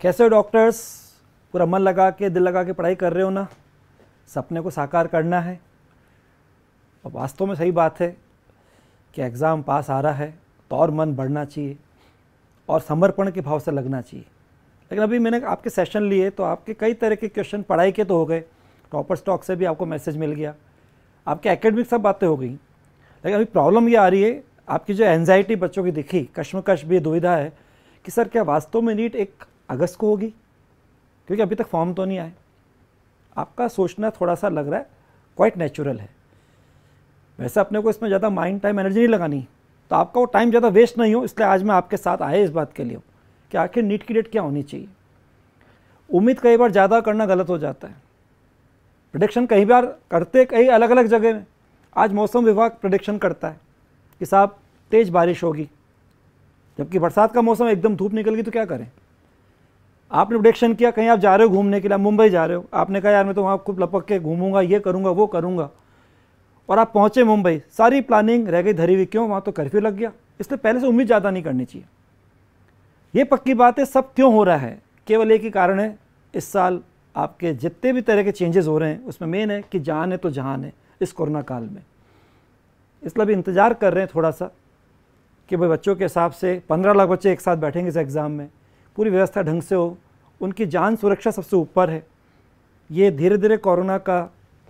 कैसे हो डॉक्टर्स पूरा मन लगा के दिल लगा के पढ़ाई कर रहे हो ना सपने को साकार करना है और वास्तव में सही बात है कि एग्ज़ाम पास आ रहा है तो और मन बढ़ना चाहिए और समर्पण के भाव से लगना चाहिए लेकिन अभी मैंने आपके सेशन लिए तो आपके कई तरह के क्वेश्चन पढ़ाई के तो हो गए टॉपर स्टॉक से भी आपको मैसेज मिल गया आपके एकेडमिक सब बातें हो गई लेकिन अभी प्रॉब्लम ये आ रही है आपकी जो एनजाइटी बच्चों की दिखी कश्मकश भी दुविधा है कि सर क्या वास्तव में नीट एक अगस्त को होगी क्योंकि अभी तक फॉर्म तो नहीं आए आपका सोचना थोड़ा सा लग रहा है क्वाइट नेचुरल है वैसे अपने को इसमें ज़्यादा माइंड टाइम एनर्जी नहीं लगानी तो आपका वो टाइम ज़्यादा वेस्ट नहीं हो इसलिए आज मैं आपके साथ आए इस बात के लिए कि आखिर नीट की डेट क्या होनी चाहिए उम्मीद कई बार ज़्यादा करना गलत हो जाता है प्रडिक्शन कई बार करते कई अलग अलग जगह में आज मौसम विभाग प्रडिक्शन करता है कि साहब तेज़ बारिश होगी जबकि बरसात का मौसम एकदम धूप निकल गई तो क्या करें आपने प्रोडिक्शन किया कहीं आप जा रहे हो घूमने के लिए मुंबई जा रहे हो आपने कहा यार मैं तो वहाँ खूब लपक के घूमूंगा ये करूँगा वो करूँगा और आप पहुँचे मुंबई सारी प्लानिंग रह गई धरी हुई क्यों वहाँ तो कर्फ्यू लग गया इसलिए पहले से उम्मीद ज़्यादा नहीं करनी चाहिए ये पक्की बात है सब क्यों हो रहा है केवल एक ही कारण है इस साल आपके जितने भी तरह के चेंजेस हो रहे हैं उसमें मेन है कि जान है तो जहान है इस कोरोना काल में इसलिए अभी इंतज़ार कर रहे हैं थोड़ा सा कि भाई बच्चों के हिसाब से पंद्रह लाख बच्चे एक साथ बैठेंगे इस एग्ज़ाम में पूरी व्यवस्था ढंग से हो उनकी जान सुरक्षा सबसे ऊपर है ये धीरे धीरे कोरोना का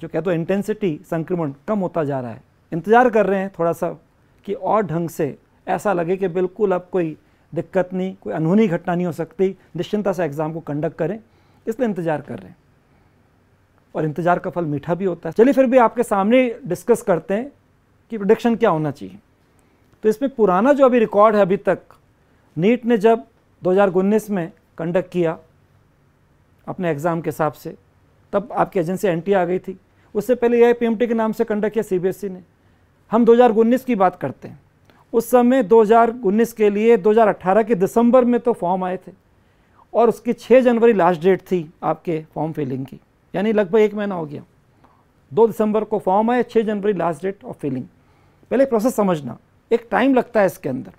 जो कहते हो इंटेंसिटी संक्रमण कम होता जा रहा है इंतज़ार कर रहे हैं थोड़ा सा कि और ढंग से ऐसा लगे कि बिल्कुल अब कोई दिक्कत नहीं कोई अनहोनी घटना नहीं हो सकती निश्चिंता से एग्ज़ाम को कंडक्ट करें इसलिए इंतज़ार कर रहे हैं और इंतज़ार का फल मीठा भी होता है चलिए फिर भी आपके सामने डिस्कस करते हैं कि प्रोडिक्शन क्या होना चाहिए तो इसमें पुराना जो अभी रिकॉर्ड है अभी तक नीट ने जब 2019 में कंडक्ट किया अपने एग्ज़ाम के हिसाब से तब आपकी एजेंसी एन e आ गई थी उससे पहले ए पी के नाम से कंडक्ट किया सी e ने हम 2019 की बात करते हैं उस समय 2019 के लिए 2018 के दिसंबर में तो फॉर्म आए थे और उसकी 6 जनवरी लास्ट डेट थी आपके फॉर्म फिलिंग की यानी लगभग एक महीना हो गया 2 दिसंबर को फॉर्म आए 6 जनवरी लास्ट डेट ऑफ फिलिंग पहले प्रोसेस समझना एक टाइम लगता है इसके अंदर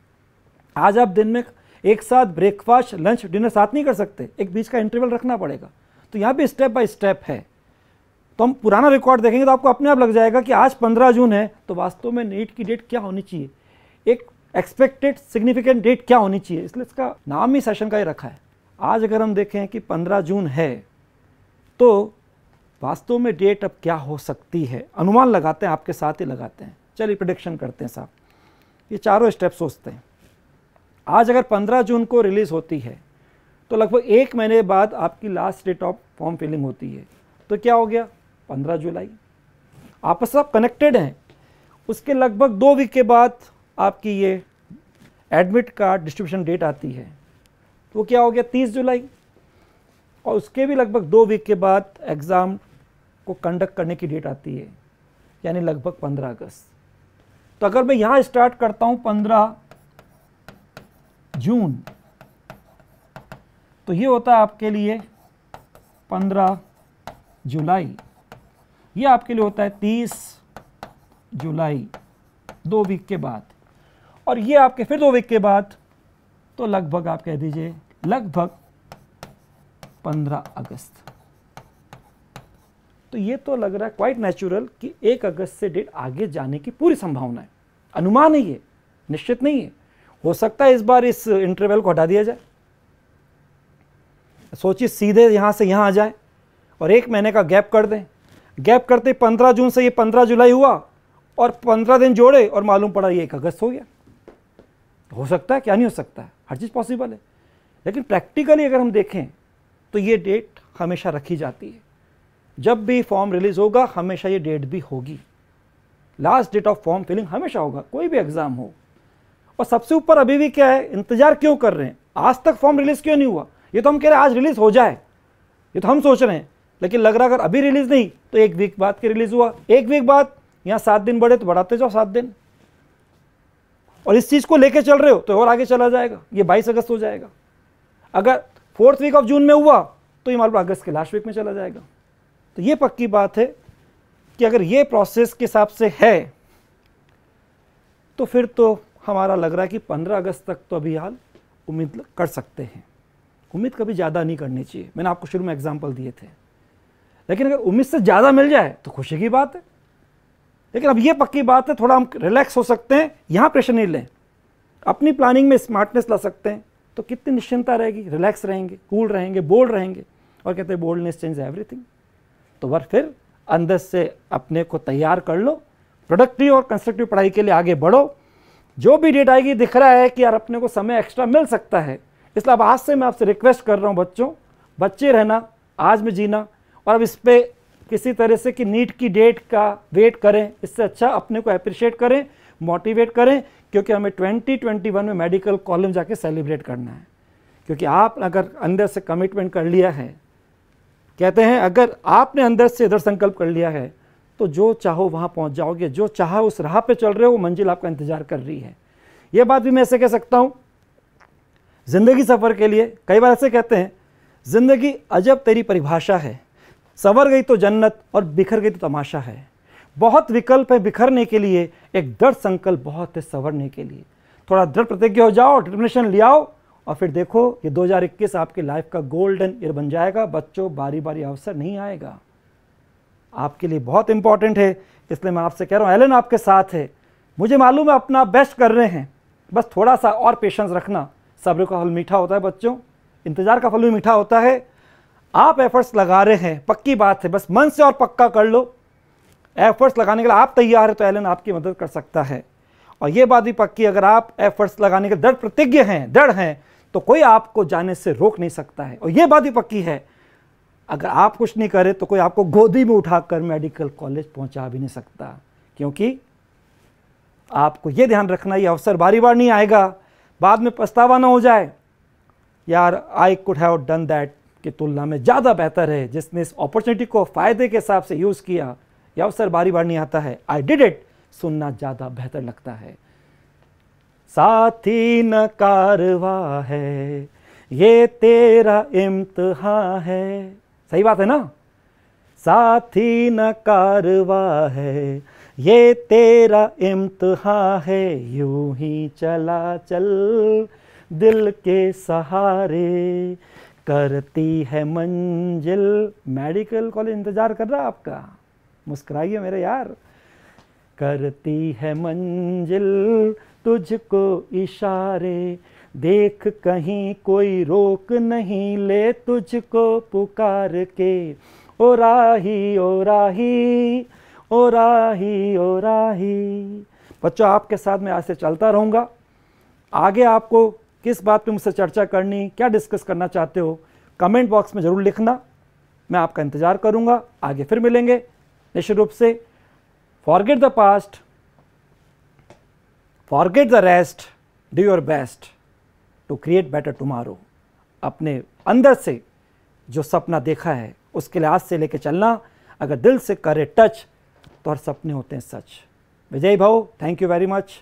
आज आप दिन में एक साथ ब्रेकफास्ट लंच डिनर साथ नहीं कर सकते एक बीच का इंटरवल रखना पड़ेगा तो यहाँ पे स्टेप बाय स्टेप है तो हम पुराना रिकॉर्ड देखेंगे तो आपको अपने आप लग जाएगा कि आज 15 जून है तो वास्तव में नीट की डेट क्या होनी चाहिए एक एक्सपेक्टेड सिग्निफिकेंट डेट क्या होनी चाहिए इसलिए इसका नाम ही सेशन का ही रखा है आज अगर हम देखें कि 15 जून है तो वास्तव में डेट अब क्या हो सकती है अनुमान लगाते हैं आपके साथ ही लगाते हैं चलिए प्रडिक्शन करते हैं साहब ये चारों स्टेप सोचते हैं आज अगर 15 जून को रिलीज़ होती है तो लगभग एक महीने बाद आपकी last date of form filling होती है तो क्या हो गया 15 जुलाई आपस आप कनेक्टेड हैं उसके लगभग दो वीक के बाद आपकी ये एडमिट कार्ड डिस्ट्रीब्यूशन डेट आती है तो क्या हो गया 30 जुलाई और उसके भी लगभग दो वीक के बाद एग्ज़ाम को कंडक्ट करने की डेट आती है यानी लगभग पंद्रह अगस्त तो अगर मैं यहाँ स्टार्ट करता हूँ पंद्रह जून तो ये होता है आपके लिए 15 जुलाई ये आपके लिए होता है 30 जुलाई दो वीक के बाद और ये आपके फिर दो वीक के बाद तो लगभग आप कह दीजिए लगभग 15 अगस्त तो ये तो लग रहा है क्वाइट नेचुरल कि एक अगस्त से डेट आगे जाने की पूरी संभावना है अनुमान है ये निश्चित नहीं है हो सकता है इस बार इस इंटरवल को हटा दिया जाए सोचिए सीधे यहाँ से यहाँ आ जाए और एक महीने का गैप कर दें गैप करते पंद्रह जून से ये पंद्रह जुलाई हुआ और पंद्रह दिन जोड़े और मालूम पड़ा ये एक अगस्त हो गया हो सकता है क्या नहीं हो सकता है हर चीज़ पॉसिबल है लेकिन प्रैक्टिकली अगर हम देखें तो ये डेट हमेशा रखी जाती है जब भी फॉर्म रिलीज़ होगा हमेशा ये डेट भी होगी last date of form filling हमेशा होगा कोई भी एग्ज़ाम हो और सबसे ऊपर अभी भी क्या है इंतजार क्यों कर रहे हैं आज तक फॉर्म रिलीज क्यों नहीं हुआ ये तो हम कह रहे हैं आज रिलीज हो जाए ये तो हम सोच रहे हैं लेकिन लग रहा अगर अभी रिलीज नहीं तो एक वीक बाद के रिलीज हुआ एक वीक बाद यहाँ सात दिन बढ़े तो बढ़ाते जाओ सात दिन और इस चीज़ को लेकर चल रहे हो तो और आगे चला जाएगा ये बाईस अगस्त हो जाएगा अगर फोर्थ वीक ऑफ जून में हुआ तो ये मालूम अगस्त के लास्ट वीक में चला जाएगा तो ये पक्की बात है कि अगर ये प्रोसेस के हिसाब से है तो फिर तो हमारा लग रहा है कि 15 अगस्त तक तो अभी हाल उम्मीद कर सकते हैं उम्मीद कभी ज़्यादा नहीं करनी चाहिए मैंने आपको शुरू में एग्जाम्पल दिए थे लेकिन अगर उम्मीद से ज़्यादा मिल जाए तो खुशी की बात है लेकिन अब ये पक्की बात है थोड़ा हम रिलैक्स हो सकते हैं यहाँ प्रेशर नहीं लें अपनी प्लानिंग में स्मार्टनेस ला सकते हैं तो कितनी निश्चिंता रहेगी रिलैक्स रहेंगे कूल रहेंगे बोल्ड रहेंगे और कहते हैं बोल्डनेस चेंज एवरीथिंग तो वर फिर अंदर से अपने को तैयार कर लो प्रोडक्टिव और कंस्ट्रक्टिव पढ़ाई के लिए आगे बढ़ो जो भी डेट आएगी दिख रहा है कि यार अपने को समय एक्स्ट्रा मिल सकता है इसलिए अब आज से मैं आपसे रिक्वेस्ट कर रहा हूँ बच्चों बच्चे रहना आज में जीना और अब इस पर किसी तरह से कि नीट की डेट का वेट करें इससे अच्छा अपने को अप्रिशिएट करें मोटिवेट करें क्योंकि हमें 2021 में मेडिकल कॉलेज जाके सेलिब्रेट करना है क्योंकि आप अगर अंदर से कमिटमेंट कर लिया है कहते हैं अगर आपने अंदर से इधर संकल्प कर लिया है तो जो चाहो वहाँ पहुँच जाओगे जो चाह उस राह पे चल रहे हो वो मंजिल आपका इंतज़ार कर रही है ये बात भी मैं ऐसे कह सकता हूँ ज़िंदगी सफ़र के लिए कई बार ऐसे कहते हैं ज़िंदगी अजब तेरी परिभाषा है सवर गई तो जन्नत और बिखर गई तो तमाशा है बहुत विकल्प है बिखरने के लिए एक दृढ़ संकल्प बहुत है सवरने के लिए थोड़ा दृढ़ प्रतिज्ञा हो जाओ डिटर्मिनेशन ले आओ और फिर देखो ये 2021 आपकी लाइफ का गोल्डन ईयर बन जाएगा बच्चों बारी बारी अवसर नहीं आएगा आपके लिए बहुत इंपॉर्टेंट है इसलिए मैं आपसे कह रहा हूँ एलन आपके साथ है मुझे मालूम है अपना बेस्ट कर रहे हैं बस थोड़ा सा और पेशेंस रखना सब्र का फल मीठा होता है बच्चों इंतज़ार का फल भी मीठा होता है आप एफर्ट्स लगा रहे हैं पक्की बात है बस मन से और पक्का कर लो एफर्ट्स लगाने के लिए आप तैयार हैं तो एलन आपकी मदद कर सकता है और ये बात भी पक्की अगर आप एफर्ट्स लगाने के दृढ़ प्रतिज्ञ हैं दृढ़ हैं तो कोई आपको जाने से रोक नहीं सकता है और ये बात भी पक्की है अगर आप कुछ नहीं करें तो कोई आपको गोदी में उठाकर मेडिकल कॉलेज पहुंचा भी नहीं सकता क्योंकि आपको ये ध्यान रखना यह अवसर बारी बार नहीं आएगा बाद में पछतावा ना हो जाए यार I could have done that की तुलना में ज़्यादा बेहतर है जिसने इस अपॉर्चुनिटी को फ़ायदे के हिसाब से यूज़ किया यह अवसर बारी बार नहीं आता है आई डिड इट सुनना ज़्यादा बेहतर लगता है साथी न कारवा है ये तेरा इम्तहा है सही बात है ना साथी न कारवा है ये तेरा इम्तहा है यू ही चला चल दिल के सहारे करती है मंजिल मेडिकल कॉलेज इंतज़ार कर रहा आपका मुस्कुराइए मेरे यार करती है मंजिल तुझको इशारे देख कहीं कोई रोक नहीं ले तुझको पुकार के ओ राही ओ राही ओ राही ओ राही बच्चों आपके साथ मैं आज से चलता रहूँगा आगे आपको किस बात पे मुझसे चर्चा करनी क्या डिस्कस करना चाहते हो कमेंट बॉक्स में ज़रूर लिखना मैं आपका इंतज़ार करूँगा आगे फिर मिलेंगे निश्चित रूप से forget the past forget the rest do your best to create better tomorrow अपने अंदर से जो सपना देखा है उसके लिहाज से लेके चलना अगर दिल से करे टच तो हर सपने होते हैं सच विजय भाव थैंक यू वेरी मच